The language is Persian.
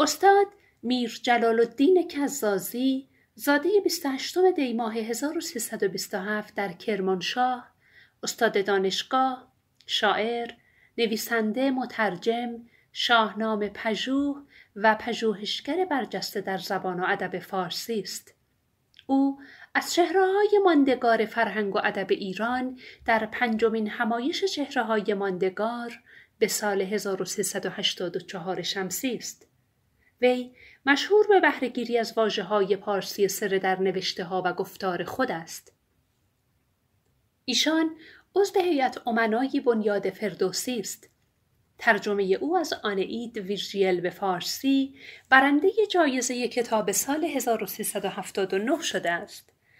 استاد میر جلال الدین کزازی زاده 28 دی ماه 1327 در کرمانشاه استاد دانشگاه شاعر نویسنده مترجم شاهنامه پژوه و پژوهشگر برجسته در زبان و ادب فارسی است او از های ماندگار فرهنگ و ادب ایران در پنجمین همایش های ماندگار به سال 1384 شمسی است وی مشهور به بهرهگیری از واجه های پارسی سر در نوشته ها و گفتار خود است. ایشان عضو هیئت امنای بنیاد فردوسی است. ترجمه او از اید ویرژیل به فارسی برنده جایزه کتاب سال 1379 شده است.